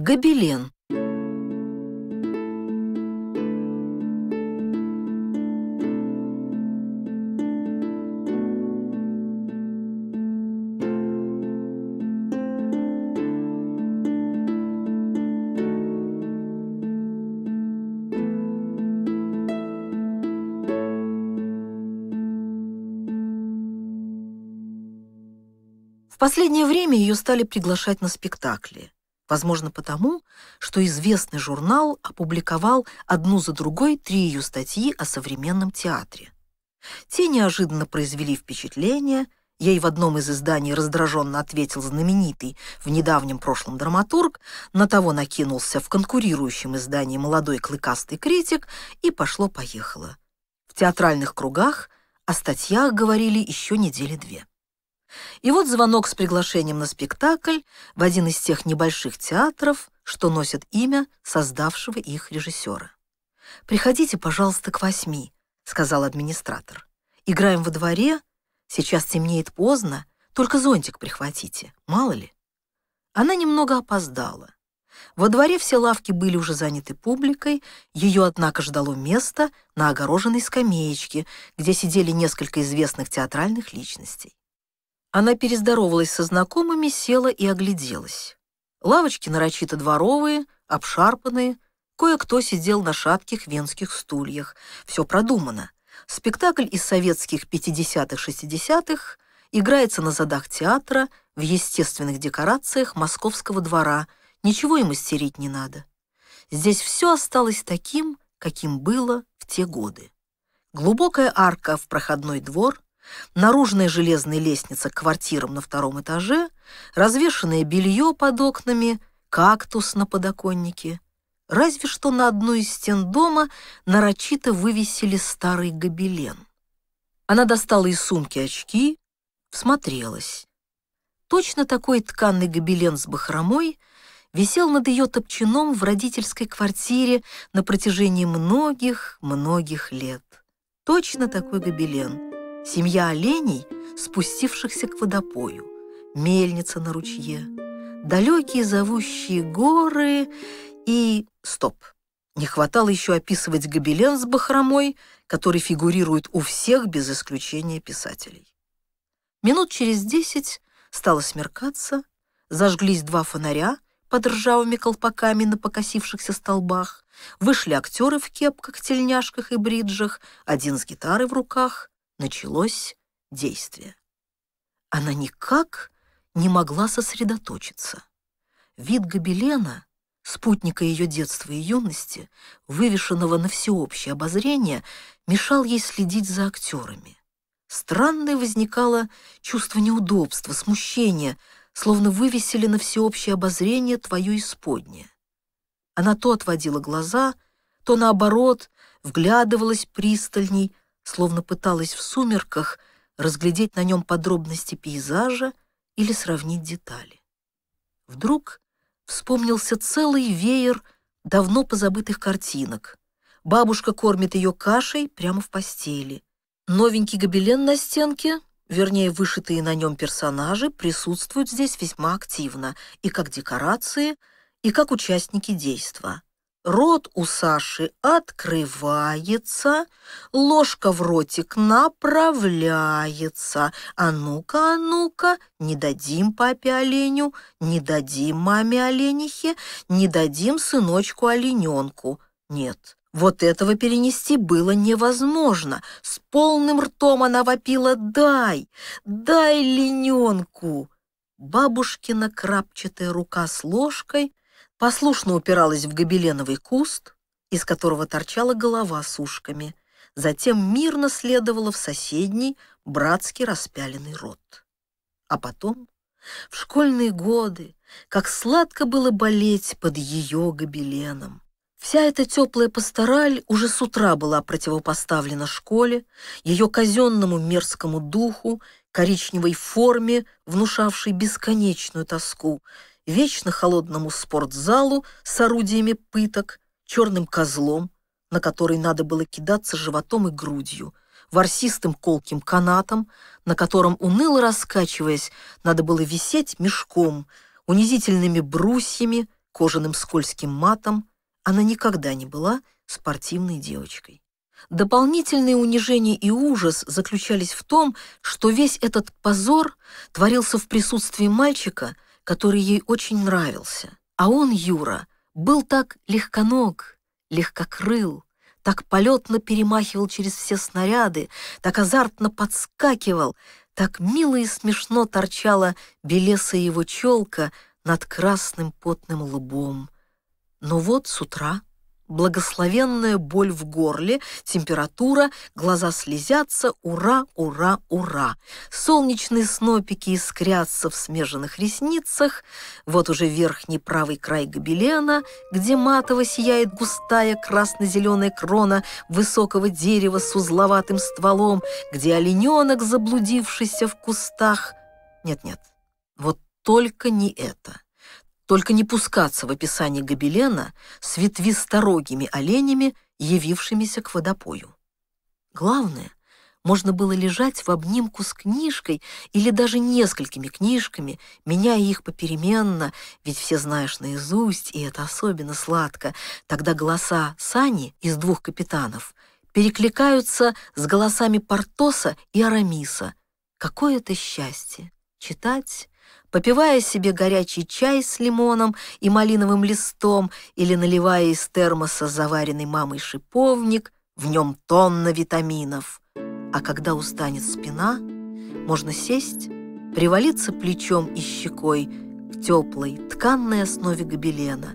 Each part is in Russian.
Гобелен. В последнее время ее стали приглашать на спектакли. Возможно, потому, что известный журнал опубликовал одну за другой три ее статьи о современном театре. Те неожиданно произвели впечатление, ей в одном из изданий раздраженно ответил знаменитый в недавнем прошлом драматург, на того накинулся в конкурирующем издании молодой клыкастый критик и пошло-поехало. В театральных кругах о статьях говорили еще недели две. И вот звонок с приглашением на спектакль в один из тех небольших театров, что носят имя создавшего их режиссера. «Приходите, пожалуйста, к восьми», — сказал администратор. «Играем во дворе, сейчас темнеет поздно, только зонтик прихватите, мало ли». Она немного опоздала. Во дворе все лавки были уже заняты публикой, ее, однако, ждало место на огороженной скамеечке, где сидели несколько известных театральных личностей. Она перездоровалась со знакомыми, села и огляделась. Лавочки нарочито дворовые, обшарпанные, кое-кто сидел на шатких венских стульях. Все продумано. Спектакль из советских 50-х-60-х играется на задах театра, в естественных декорациях московского двора. Ничего и мастерить не надо. Здесь все осталось таким, каким было в те годы. Глубокая арка в проходной двор, наружная железная лестница к квартирам на втором этаже, развешанное белье под окнами, кактус на подоконнике. Разве что на одну из стен дома нарочито вывесили старый гобелен. Она достала из сумки очки, всмотрелась. Точно такой тканый гобелен с бахромой висел над ее топчаном в родительской квартире на протяжении многих-многих лет. Точно такой гобелен — Семья оленей, спустившихся к водопою, мельница на ручье, далекие зовущие горы и... Стоп! Не хватало еще описывать гобелен с бахромой, который фигурирует у всех без исключения писателей. Минут через десять стало смеркаться, зажглись два фонаря под ржавыми колпаками на покосившихся столбах, вышли актеры в кепках, тельняшках и бриджах, один с гитарой в руках началось действие. Она никак не могла сосредоточиться. Вид гобелена, спутника ее детства и юности, вывешенного на всеобщее обозрение, мешал ей следить за актерами. Странное возникало чувство неудобства, смущения, словно вывесили на всеобщее обозрение твое исподнее. Она то отводила глаза, то, наоборот, вглядывалась пристальней, словно пыталась в сумерках разглядеть на нем подробности пейзажа или сравнить детали. Вдруг вспомнился целый веер давно позабытых картинок. Бабушка кормит ее кашей прямо в постели. Новенький гобелен на стенке, вернее, вышитые на нем персонажи, присутствуют здесь весьма активно и как декорации, и как участники действия. Рот у Саши открывается, ложка в ротик направляется. А ну-ка, а ну-ка, не дадим папе оленю, не дадим маме оленихе, не дадим сыночку олененку. Нет, вот этого перенести было невозможно. С полным ртом она вопила «Дай! Дай дай олененку! Бабушкина крапчатая рука с ложкой – послушно упиралась в гобеленовый куст, из которого торчала голова с ушками, затем мирно следовала в соседний, братски распяленный рот. А потом, в школьные годы, как сладко было болеть под ее гобеленом. Вся эта теплая пастораль уже с утра была противопоставлена школе, ее казенному мерзкому духу, коричневой форме, внушавшей бесконечную тоску, вечно холодному спортзалу с орудиями пыток, черным козлом, на который надо было кидаться животом и грудью, ворсистым колким канатом, на котором, уныло раскачиваясь, надо было висеть мешком, унизительными брусьями, кожаным скользким матом. Она никогда не была спортивной девочкой. Дополнительные унижения и ужас заключались в том, что весь этот позор творился в присутствии мальчика – который ей очень нравился. А он, Юра, был так легконог, легкокрыл, так полетно перемахивал через все снаряды, так азартно подскакивал, так мило и смешно торчала белесая его челка над красным потным лбом. Но вот с утра Благословенная боль в горле, температура, глаза слезятся, ура, ура, ура. Солнечные снопики искрятся в смеженных ресницах. Вот уже верхний правый край гобелена, где матово сияет густая красно-зеленая крона высокого дерева с узловатым стволом, где олененок, заблудившийся в кустах. Нет-нет, вот только не это только не пускаться в описание гобелена с ветвисторогими оленями, явившимися к водопою. Главное, можно было лежать в обнимку с книжкой или даже несколькими книжками, меняя их попеременно, ведь все знаешь наизусть, и это особенно сладко. Тогда голоса Сани из двух капитанов перекликаются с голосами Портоса и Арамиса. Какое это счастье! Читать попивая себе горячий чай с лимоном и малиновым листом или наливая из термоса заваренный мамой шиповник, в нем тонна витаминов. А когда устанет спина, можно сесть, привалиться плечом и щекой к теплой тканной основе гобелена,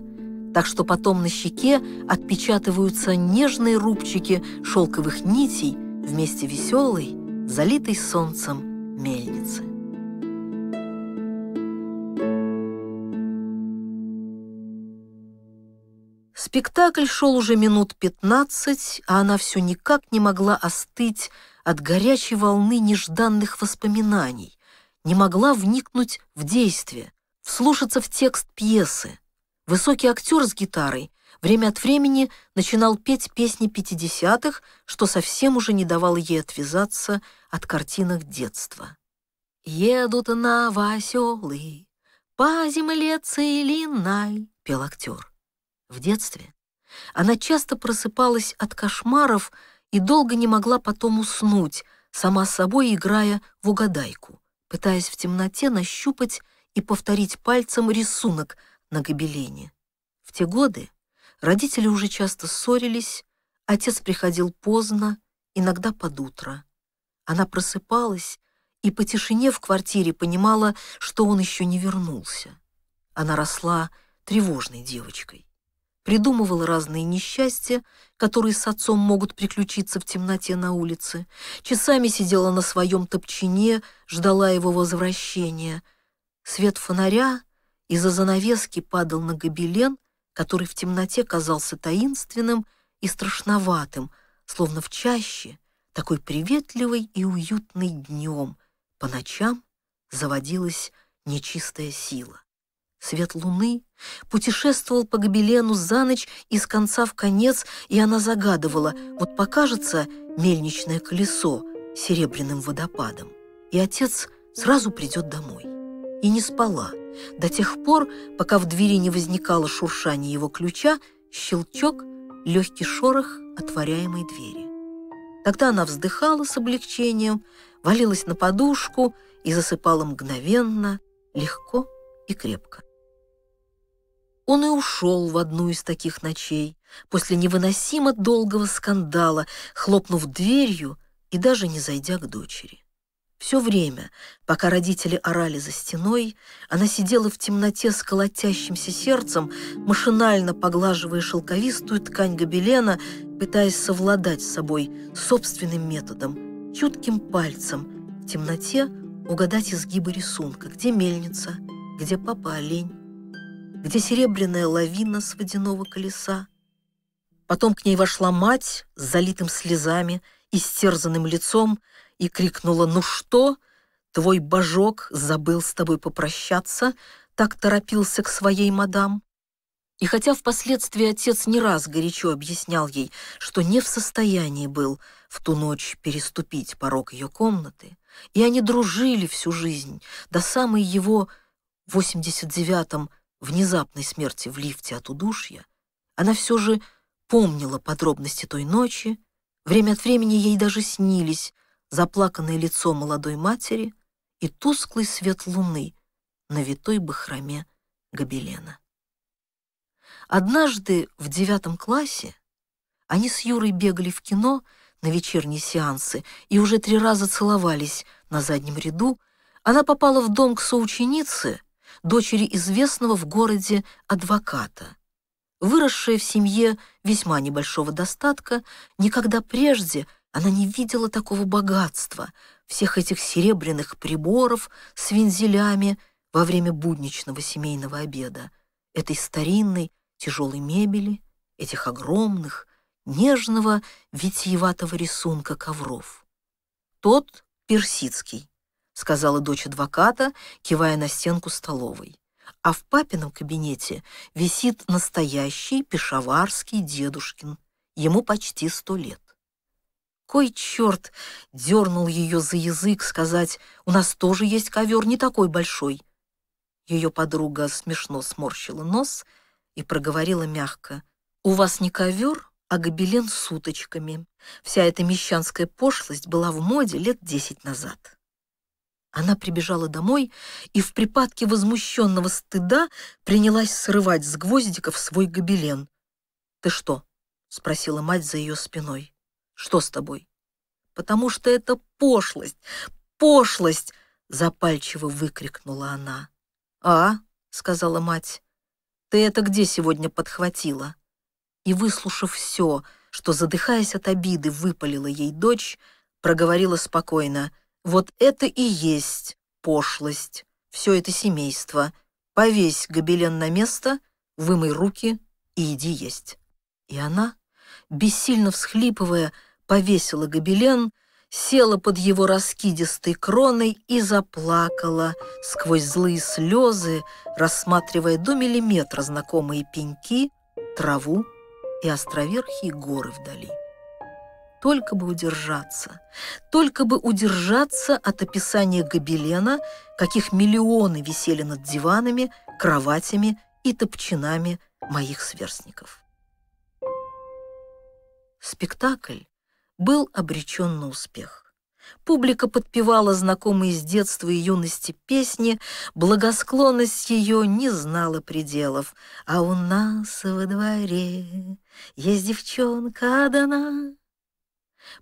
так что потом на щеке отпечатываются нежные рубчики шелковых нитей вместе веселой, залитой солнцем мельницы. Спектакль шел уже минут пятнадцать, а она все никак не могла остыть от горячей волны нежданных воспоминаний, не могла вникнуть в действие, вслушаться в текст пьесы. Высокий актер с гитарой время от времени начинал петь песни пятидесятых, что совсем уже не давало ей отвязаться от картинок детства. «Едут на веселый, по земле целинной», — пел актер. В детстве она часто просыпалась от кошмаров и долго не могла потом уснуть, сама с собой играя в угадайку, пытаясь в темноте нащупать и повторить пальцем рисунок на гобелене. В те годы родители уже часто ссорились, отец приходил поздно, иногда под утро. Она просыпалась и по тишине в квартире понимала, что он еще не вернулся. Она росла тревожной девочкой придумывал разные несчастья, которые с отцом могут приключиться в темноте на улице, часами сидела на своем топчине, ждала его возвращения. Свет фонаря из-за занавески падал на гобелен, который в темноте казался таинственным и страшноватым, словно в чаще, такой приветливый и уютный днем. По ночам заводилась нечистая сила свет луны, путешествовал по гобелену за ночь из конца в конец, и она загадывала, вот покажется мельничное колесо серебряным водопадом, и отец сразу придет домой. И не спала до тех пор, пока в двери не возникало шуршание его ключа, щелчок, легкий шорох отворяемой двери. Тогда она вздыхала с облегчением, валилась на подушку и засыпала мгновенно, легко и крепко. Он и ушел в одну из таких ночей, после невыносимо долгого скандала, хлопнув дверью и даже не зайдя к дочери. Все время, пока родители орали за стеной, она сидела в темноте с колотящимся сердцем, машинально поглаживая шелковистую ткань гобелена, пытаясь совладать с собой собственным методом, чутким пальцем, в темноте угадать изгибы рисунка, где мельница, где папа-олень, где серебряная лавина с водяного колеса. Потом к ней вошла мать с залитым слезами и стерзанным лицом и крикнула «Ну что? Твой божок забыл с тобой попрощаться, так торопился к своей мадам». И хотя впоследствии отец не раз горячо объяснял ей, что не в состоянии был в ту ночь переступить порог ее комнаты, и они дружили всю жизнь до самой его 89-м внезапной смерти в лифте от удушья, она все же помнила подробности той ночи, время от времени ей даже снились заплаканное лицо молодой матери и тусклый свет луны на витой бахроме гобелена. Однажды в девятом классе они с Юрой бегали в кино на вечерние сеансы и уже три раза целовались на заднем ряду, она попала в дом к соученице — дочери известного в городе адвоката. Выросшая в семье весьма небольшого достатка, никогда прежде она не видела такого богатства, всех этих серебряных приборов с вензелями во время будничного семейного обеда, этой старинной тяжелой мебели, этих огромных, нежного, витиеватого рисунка ковров. Тот персидский, — сказала дочь адвоката, кивая на стенку столовой. «А в папином кабинете висит настоящий пешаварский дедушкин. Ему почти сто лет». Кой черт дернул ее за язык сказать, «У нас тоже есть ковер, не такой большой». Ее подруга смешно сморщила нос и проговорила мягко, «У вас не ковер, а гобелен с уточками. Вся эта мещанская пошлость была в моде лет десять назад». Она прибежала домой и в припадке возмущенного стыда принялась срывать с гвоздиков свой гобелен. «Ты что?» — спросила мать за ее спиной. «Что с тобой?» «Потому что это пошлость! Пошлость!» — запальчиво выкрикнула она. «А?» — сказала мать. «Ты это где сегодня подхватила?» И, выслушав все, что, задыхаясь от обиды, выпалила ей дочь, проговорила спокойно — вот это и есть пошлость, все это семейство. Повесь гобелен на место, вымой руки и иди есть. И она, бессильно всхлипывая, повесила гобелен, села под его раскидистой кроной и заплакала сквозь злые слезы, рассматривая до миллиметра знакомые пеньки, траву и островерхие горы вдали. Только бы удержаться. Только бы удержаться от описания гобелена, каких миллионы висели над диванами, кроватями и топчинами моих сверстников. Спектакль был обречен на успех. Публика подпевала знакомые с детства и юности песни, благосклонность ее не знала пределов. А у нас во дворе есть девчонка одна,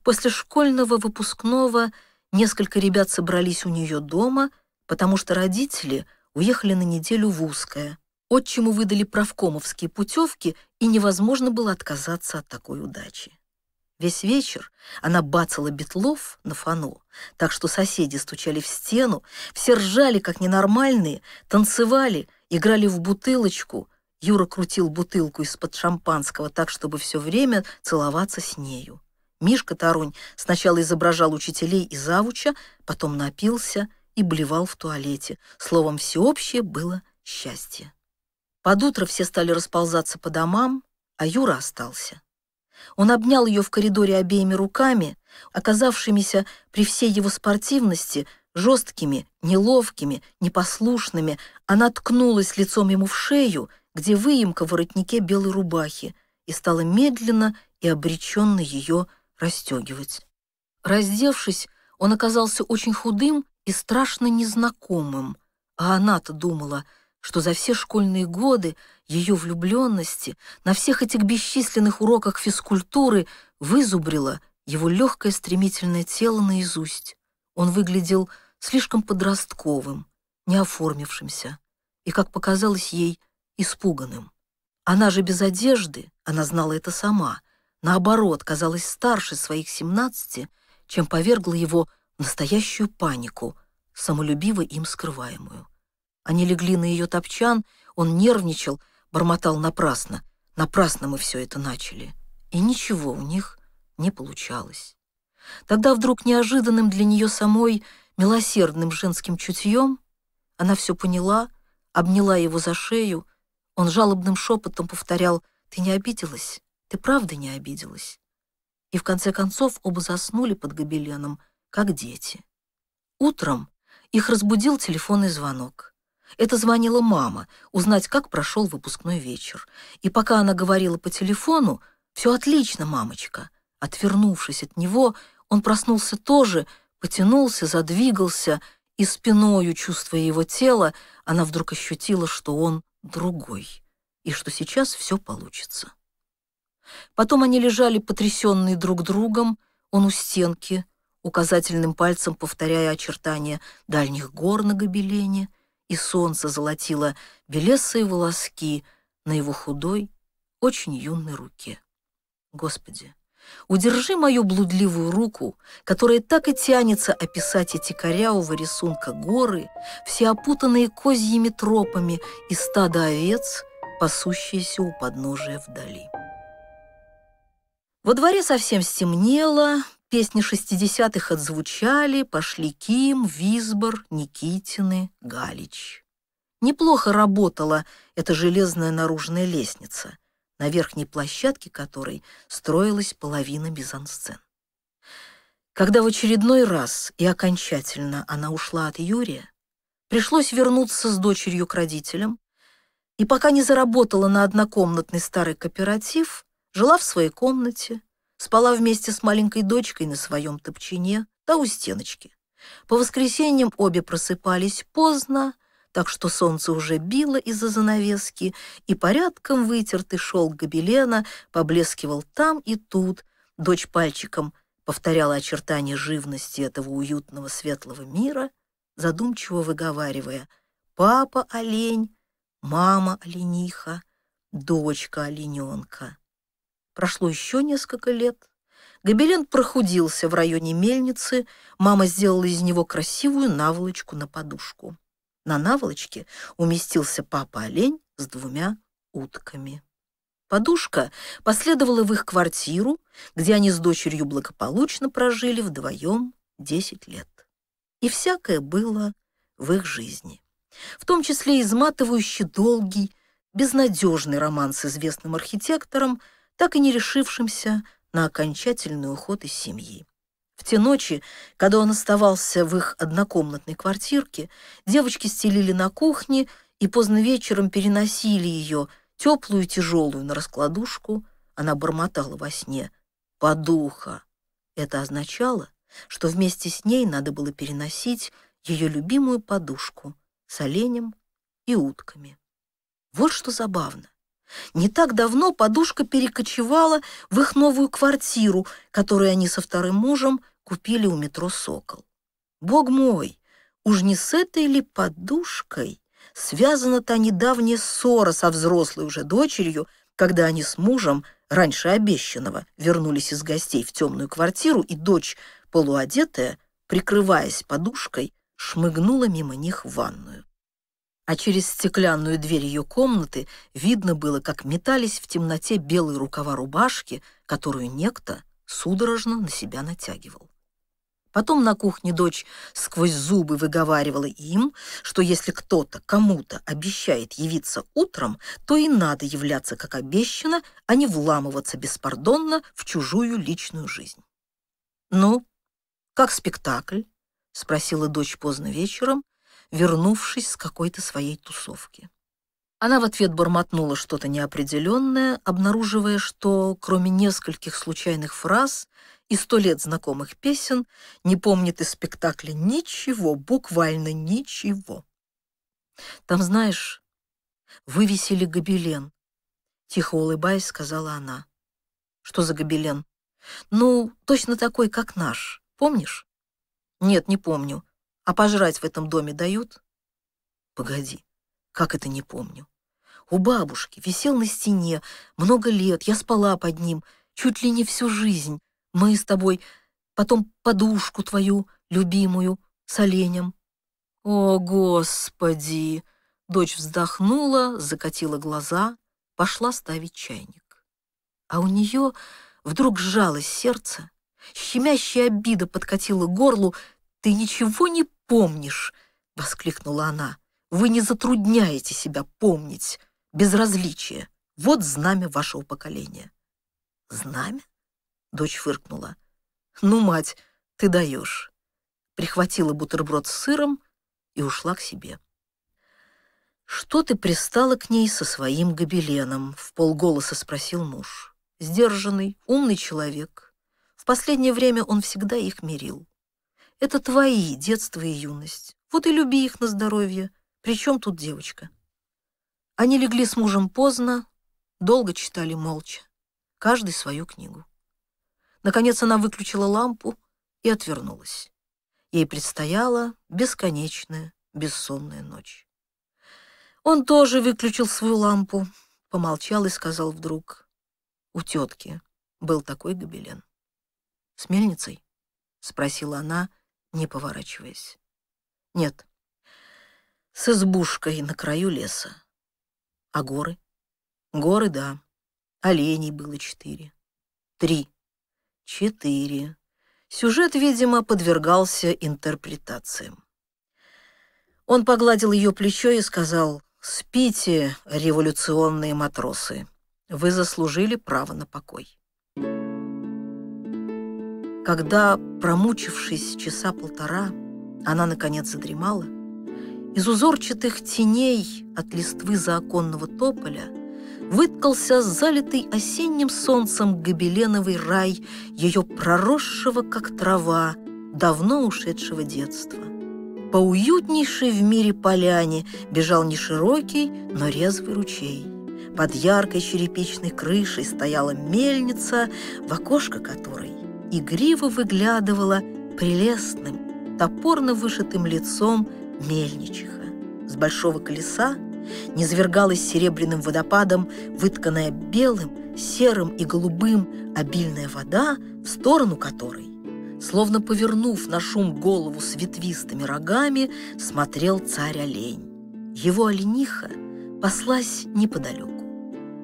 После школьного выпускного несколько ребят собрались у нее дома, потому что родители уехали на неделю в Узкое. Отчиму выдали правкомовские путевки, и невозможно было отказаться от такой удачи. Весь вечер она бацала бетлов на фано, так что соседи стучали в стену, все ржали, как ненормальные, танцевали, играли в бутылочку. Юра крутил бутылку из-под шампанского так, чтобы все время целоваться с нею. Мишка Тарунь сначала изображал учителей и завуча, потом напился и блевал в туалете. Словом, всеобщее было счастье. Под утро все стали расползаться по домам, а Юра остался. Он обнял ее в коридоре обеими руками, оказавшимися при всей его спортивности жесткими, неловкими, непослушными. Она ткнулась лицом ему в шею, где выемка в воротнике белой рубахи, и стала медленно и обреченно ее расстегивать. Раздевшись, он оказался очень худым и страшно незнакомым, а она-то думала, что за все школьные годы ее влюбленности на всех этих бесчисленных уроках физкультуры вызубрила его легкое стремительное тело наизусть. Он выглядел слишком подростковым, неоформившимся и, как показалось ей, испуганным. Она же без одежды, она знала это сама — наоборот, казалась старше своих семнадцати, чем повергла его в настоящую панику, самолюбиво им скрываемую. Они легли на ее топчан, он нервничал, бормотал напрасно. Напрасно мы все это начали. И ничего у них не получалось. Тогда вдруг неожиданным для нее самой милосердным женским чутьем она все поняла, обняла его за шею, он жалобным шепотом повторял «Ты не обиделась?» Ты правда не обиделась? И в конце концов оба заснули под гобеленом, как дети. Утром их разбудил телефонный звонок. Это звонила мама, узнать, как прошел выпускной вечер. И пока она говорила по телефону, «Все отлично, мамочка». Отвернувшись от него, он проснулся тоже, потянулся, задвигался, и спиною, чувствуя его тело, она вдруг ощутила, что он другой, и что сейчас все получится. Потом они лежали потрясенные друг другом, он у стенки, указательным пальцем повторяя очертания дальних гор на гобелене, и солнце золотило белесые волоски на его худой, очень юной руке. Господи, удержи мою блудливую руку, которая так и тянется описать эти корявого рисунка горы, все опутанные козьими тропами и стадо овец, пасущиеся у подножия вдали. Во дворе совсем стемнело, песни шестидесятых отзвучали, пошли Ким, Визбор, Никитины, Галич. Неплохо работала эта железная наружная лестница, на верхней площадке которой строилась половина мизансцен. Когда в очередной раз и окончательно она ушла от Юрия, пришлось вернуться с дочерью к родителям, и пока не заработала на однокомнатный старый кооператив, Жила в своей комнате, спала вместе с маленькой дочкой на своем топчине, да у стеночки. По воскресеньям обе просыпались поздно, так что солнце уже било из-за занавески, и порядком вытертый шелк гобелена поблескивал там и тут. Дочь пальчиком повторяла очертания живности этого уютного светлого мира, задумчиво выговаривая «папа олень», «мама олениха», «дочка олененка». Прошло еще несколько лет. Гобелен прохудился в районе мельницы. Мама сделала из него красивую наволочку на подушку. На наволочке уместился папа-олень с двумя утками. Подушка последовала в их квартиру, где они с дочерью благополучно прожили вдвоем 10 лет. И всякое было в их жизни. В том числе изматывающий долгий, безнадежный роман с известным архитектором – так и не решившимся на окончательный уход из семьи. В те ночи, когда он оставался в их однокомнатной квартирке, девочки стелили на кухне и поздно вечером переносили ее, теплую и тяжелую, на раскладушку. Она бормотала во сне «Подуха». Это означало, что вместе с ней надо было переносить ее любимую подушку с оленем и утками. Вот что забавно. Не так давно подушка перекочевала в их новую квартиру, которую они со вторым мужем купили у метро «Сокол». Бог мой, уж не с этой ли подушкой связана та недавняя ссора со взрослой уже дочерью, когда они с мужем, раньше обещанного, вернулись из гостей в темную квартиру, и дочь, полуодетая, прикрываясь подушкой, шмыгнула мимо них в ванную а через стеклянную дверь ее комнаты видно было, как метались в темноте белые рукава рубашки, которую некто судорожно на себя натягивал. Потом на кухне дочь сквозь зубы выговаривала им, что если кто-то кому-то обещает явиться утром, то и надо являться как обещано, а не вламываться беспардонно в чужую личную жизнь. «Ну, как спектакль?» — спросила дочь поздно вечером, вернувшись с какой-то своей тусовки. Она в ответ бормотнула что-то неопределённое, обнаруживая, что, кроме нескольких случайных фраз и сто лет знакомых песен, не помнит из спектакля ничего, буквально ничего. «Там, знаешь, вывесили гобелен», — тихо улыбаясь, сказала она. «Что за гобелен?» «Ну, точно такой, как наш. Помнишь?» «Нет, не помню. А пожрать в этом доме дают? Погоди, как это не помню. У бабушки висел на стене много лет, я спала под ним чуть ли не всю жизнь. Мы с тобой, потом подушку твою, любимую, с оленем. О, Господи! Дочь вздохнула, закатила глаза, пошла ставить чайник. А у нее вдруг сжалось сердце, щемящая обида подкатила горлу. Ты ничего не помнишь!» — воскликнула она. «Вы не затрудняете себя помнить. Безразличие. Вот знамя вашего поколения». «Знамя?» — дочь фыркнула. «Ну, мать, ты даешь». Прихватила бутерброд с сыром и ушла к себе. «Что ты пристала к ней со своим гобеленом?» — в полголоса спросил муж. «Сдержанный, умный человек. В последнее время он всегда их мирил. Это твои детство и юность. Вот и люби их на здоровье. Причем тут девочка? Они легли с мужем поздно, долго читали молча. Каждый свою книгу. Наконец она выключила лампу и отвернулась. Ей предстояла бесконечная, бессонная ночь. Он тоже выключил свою лампу, помолчал и сказал вдруг. У тетки был такой гобелен. «С мельницей?» — спросила она, — не поворачиваясь. Нет, с избушкой на краю леса. А горы? Горы, да. Оленей было четыре. Три. Четыре. Сюжет, видимо, подвергался интерпретациям. Он погладил ее плечо и сказал, «Спите, революционные матросы, вы заслужили право на покой». Когда, промучившись часа полтора, она, наконец, задремала, из узорчатых теней от листвы заоконного тополя выткался залитый осенним солнцем гобеленовый рай ее проросшего, как трава, давно ушедшего детства. По уютнейшей в мире поляне бежал не широкий, но резвый ручей. Под яркой черепичной крышей стояла мельница, в окошко которой игриво выглядывала прелестным, топорно вышитым лицом мельничиха. С большого колеса низвергалась серебряным водопадом, вытканная белым, серым и голубым обильная вода, в сторону которой, словно повернув на шум голову с ветвистыми рогами, смотрел царь-олень. Его олениха послась неподалеку.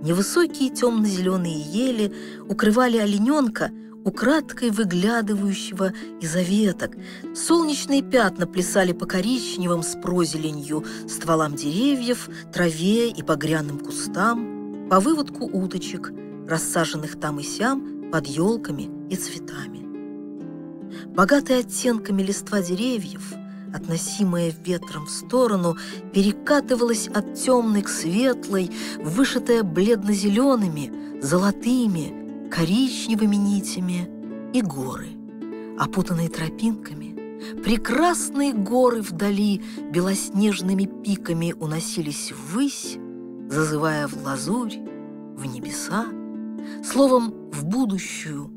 Невысокие темно-зеленые ели укрывали олененка – украдкой выглядывающего из веток Солнечные пятна плясали по коричневым с прозеленью стволам деревьев, траве и погрянным кустам, по выводку уточек, рассаженных там и сям под елками и цветами. Богатые оттенками листва деревьев, относимая ветром в сторону, перекатывалась от темной к светлой, вышитая бледно-зелеными, золотыми, коричневыми нитями и горы, опутанные тропинками. Прекрасные горы вдали белоснежными пиками уносились ввысь, зазывая в лазурь, в небеса, словом, в будущую,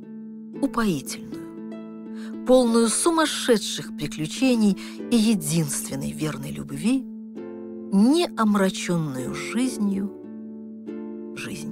упоительную, полную сумасшедших приключений и единственной верной любви, не омраченную жизнью, жизнь.